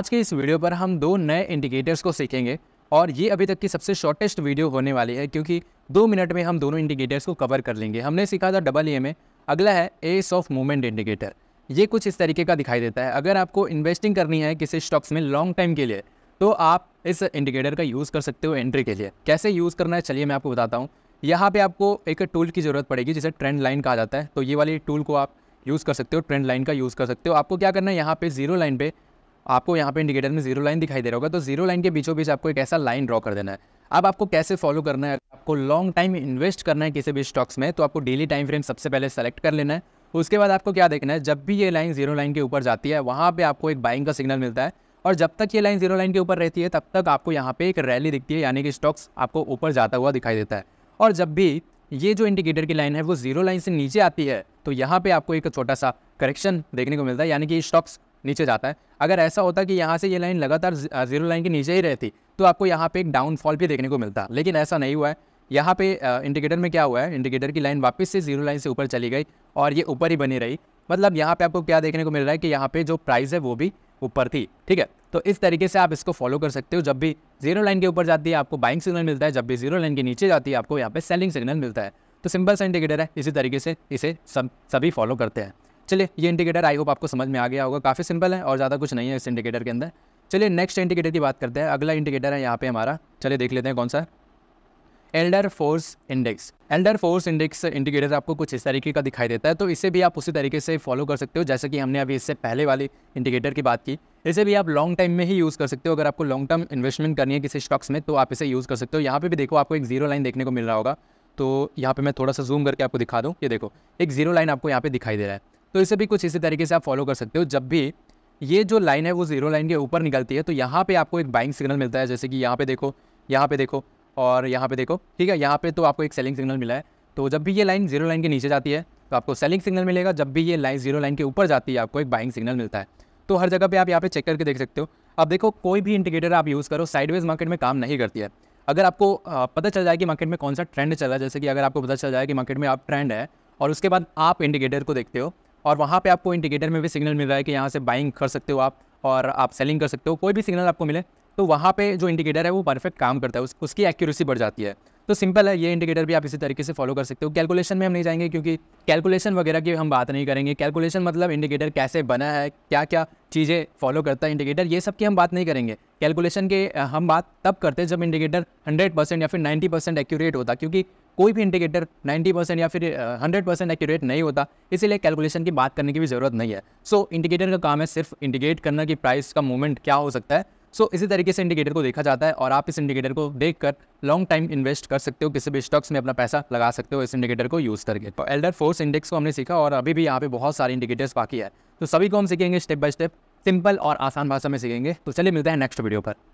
आज के इस वीडियो पर हम दो नए इंडिकेटर्स को सीखेंगे और ये अभी तक की सबसे शॉर्टेस्ट वीडियो होने वाली है क्योंकि दो मिनट में हम दोनों इंडिकेटर्स को कवर कर लेंगे हमने सीखा था डबल ए में अगला है एस ऑफ मूवमेंट इंडिकेटर ये कुछ इस तरीके का दिखाई देता है अगर आपको इन्वेस्टिंग करनी है किसी स्टॉक्स में लॉन्ग टाइम के लिए तो आप इस इंडिकेटर का यूज़ कर सकते हो एंट्री के लिए कैसे यूज़ करना है चलिए मैं आपको बताता हूँ यहाँ पे आपको एक टूल की ज़रूरत पड़ेगी जिसे ट्रेंड लाइन कहा जाता है तो ये वाली टूल को आप यूज़ कर सकते हो ट्रेंड लाइन का यूज़ कर सकते हो आपको क्या करना है यहाँ पे जीरो लाइन पे आपको यहाँ पे इंडिकेटर में जीरो लाइन दिखाई दे रहा होगा तो जीरो लाइन के बीचों बीच आपको एक ऐसा लाइन ड्रॉ कर देना है अब आपको कैसे फॉलो करना है आपको लॉन्ग टाइम इन्वेस्ट करना है किसी भी स्टॉक्स में तो आपको डेली टाइम फ्रेम सबसे पहले सेलेक्ट कर लेना है उसके बाद आपको क्या देखना है जब भी ये लाइन जीरो लाइन के ऊपर जाती है वहाँ पर आपको एक बाइंग का सिग्नल मिलता है और जब तक ये लाइन जीरो लाइन के ऊपर रहती है तब तक आपको यहाँ पे एक रैली दिखती है यानी कि स्टॉक्स आपको ऊपर जाता हुआ दिखाई देता है और जब भी ये जो इंडिकेटर की लाइन है वो जीरो लाइन से नीचे आती है तो यहाँ पे आपको एक छोटा सा करेक्शन देखने को मिलता है यानी कि स्टॉक्स नीचे जाता है अगर ऐसा होता कि यहाँ से ये लाइन लगातार जीरो लाइन के नीचे ही रहती तो आपको यहाँ पे एक डाउनफॉल भी देखने को मिलता लेकिन ऐसा नहीं हुआ है यहाँ पे इंडिकेटर में क्या हुआ है इंडिकेटर की लाइन वापस से जीरो लाइन से ऊपर चली गई और ये ऊपर ही बनी रही मतलब यहाँ पे आपको क्या देखने को मिल रहा है कि यहाँ पे जो प्राइस है वो भी ऊपर थी ठीक है तो इस तरीके से आप इसको फॉलो कर सकते हो जब भी जीरो लाइन के ऊपर जाती है आपको बाइंग सिग्नल मिलता है जब भी जीरो लाइन के नीचे जाती है आपको यहाँ पर सेलिंग सिग्नल मिलता है तो सिंपल सा इंडिकेटर है इसी तरीके से इसे सब सभी फॉलो करते हैं चलिए ये इंडिकेटर आई होप आपको समझ में आ गया होगा काफ़ी सिंपल है और ज़्यादा कुछ नहीं है इस इंडिकेटर के अंदर चलिए नेक्स्ट इंडिकेटर की बात करते हैं अगला इंडिकेटर है यहाँ पे हमारा चलिए देख लेते हैं कौन सा Elder force index Elder force index indicator आपको कुछ इस तरीके का दिखाई देता है तो इसे भी आप उसी तरीके से फॉलो कर सकते हो जैसे कि हमने अभी इससे पहले वाले इंडिकेटर की बात की इसे भी आप लॉन्ग टाइम में ही यूज़ कर सकते हो अगर आपको लॉन्ग टर्म इन्वेस्टमेंट करनी है किसी स्टॉक्स में तो आप इसे यूज़ कर सकते हो यहाँ पे भी देखो आपको एक जीरो लाइन देखने को मिल रहा होगा तो यहाँ पर मैं थोड़ा सा जूम करके आपको दिखा दूँ ये देखो एक जीरो लाइन आपको यहाँ पर दिखाई दे रहा है तो इसे भी कुछ इसी तरीके से आप फॉलो कर सकते हो जब भी ये जो लाइन है वो जीरो लाइन के ऊपर निकलती है तो यहाँ पे आपको एक बाइंग सिग्नल मिलता है जैसे कि यहाँ पे देखो यहाँ पे देखो और यहाँ पे देखो ठीक है यहाँ पे तो आपको एक सेलिंग सिग्नल मिला है तो जब भी ये लाइन जीरो लाइन के नीचे जाती है तो आपको सेलिंग सिग्नल मिलेगा जब भी ये लाइन जीरो लाइन के ऊपर जाती है आपको एक बाइंग सिग्नल मिलता है तो हर जगह पर आप यहाँ पे चेक करके देख सकते हो अब देखो कोई भी इंडिकेटर आप यूज़ करो साइडवेज मार्केट में काम नहीं करती है अगर आपको पता चल जाए कि मार्केट में कौन सा ट्रेंड चल रहा है जैसे कि अगर आपको पता चल जाए कि मार्केट में आप ट्रेंड है और उसके बाद आप इंडिकेटर को देखते हो और वहाँ पे आपको इंडिकेटर में भी सिग्नल मिल रहा है कि यहाँ से बाइंग कर सकते हो आप और आप सेलिंग कर सकते हो कोई भी सिग्नल आपको मिले तो वहाँ पे जो इंडिकेटर है वो परफेक्ट काम करता है उस, उसकी एक्यूरेसी बढ़ जाती है तो सिंपल है ये इंडिकेटर भी आप इसी तरीके से फॉलो कर सकते हो कैलकुलेशन में हम नहीं जाएंगे क्योंकि कैलकुलेशन वगैरह की हम बात नहीं करेंगे कैलकुलेशन मतलब इंडिकेटर कैसे बना है क्या क्या चीज़ें फॉलो करता है इंडिकेटर ये सब की हम बात नहीं करेंगे कैलकुलेशन के हम बात तब करते हैं जब इंडिकेटर 100 परसेंट या फिर 90 परसेंट एक्यूरेट होता क्योंकि कोई भी इंडिकेटर 90 परसेंट या फिर 100 परसेंट एक्यूरेट नहीं होता इसीलिए कैलकुलेशन की बात करने की भी ज़रूरत नहीं है सो so, इंडिकेटर का काम है सिर्फ इंडिकेट करना कि प्राइस का मूवमेंट क्या हो सकता है सो so, इसी तरीके से इंडिकेटर को देखा जाता है और आप इस इंडिकेटर को देख लॉन्ग टाइम इन्वेस्ट कर सकते हो किसी भी स्टॉक्स में अपना पैसा लगा सकते हो इस इंडिकेटर को यूज़ करके तो एल्डर फोर्स इंडेक्स को हमने सीखा और अभी भी यहाँ पे बहुत सारे इंडिकेटर्स बाकी है तो सभी को हम सीखेंगे स्टेप बाय स्टेप सिंपल और आसान भाषा में सीखेंगे तो चलिए मिलते हैं नेक्स्ट वीडियो पर